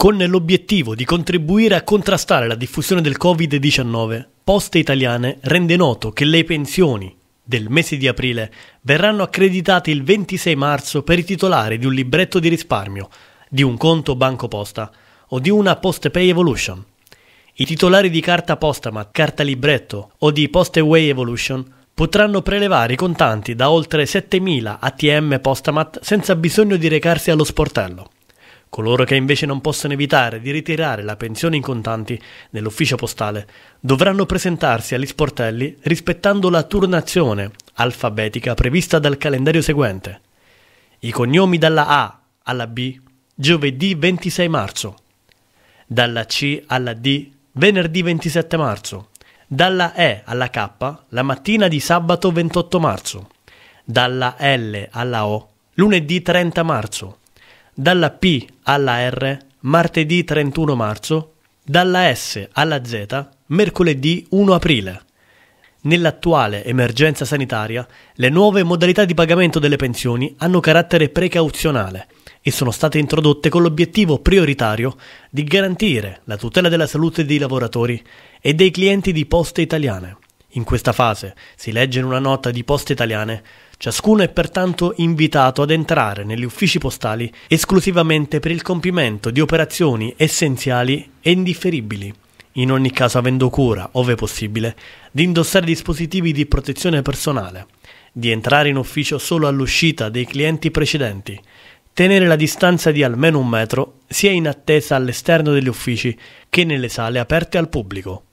con l'obiettivo di contribuire a contrastare la diffusione del Covid-19, Poste Italiane rende noto che le pensioni del mese di aprile verranno accreditate il 26 marzo per i titolari di un libretto di risparmio, di un conto banco posta o di una PostePay Evolution. I titolari di carta Postamat, carta libretto o di PosteWay Evolution potranno prelevare i contanti da oltre 7.000 ATM Postamat senza bisogno di recarsi allo sportello. Coloro che invece non possono evitare di ritirare la pensione in contanti nell'ufficio postale dovranno presentarsi agli sportelli rispettando la turnazione alfabetica prevista dal calendario seguente. I cognomi dalla A alla B giovedì 26 marzo, dalla C alla D venerdì 27 marzo, dalla E alla K la mattina di sabato 28 marzo, dalla L alla O lunedì 30 marzo dalla P alla R martedì 31 marzo, dalla S alla Z mercoledì 1 aprile. Nell'attuale emergenza sanitaria, le nuove modalità di pagamento delle pensioni hanno carattere precauzionale e sono state introdotte con l'obiettivo prioritario di garantire la tutela della salute dei lavoratori e dei clienti di poste italiane. In questa fase, si legge in una nota di poste italiane, ciascuno è pertanto invitato ad entrare negli uffici postali esclusivamente per il compimento di operazioni essenziali e indifferibili, in ogni caso avendo cura, ove possibile, di indossare dispositivi di protezione personale, di entrare in ufficio solo all'uscita dei clienti precedenti, tenere la distanza di almeno un metro sia in attesa all'esterno degli uffici che nelle sale aperte al pubblico.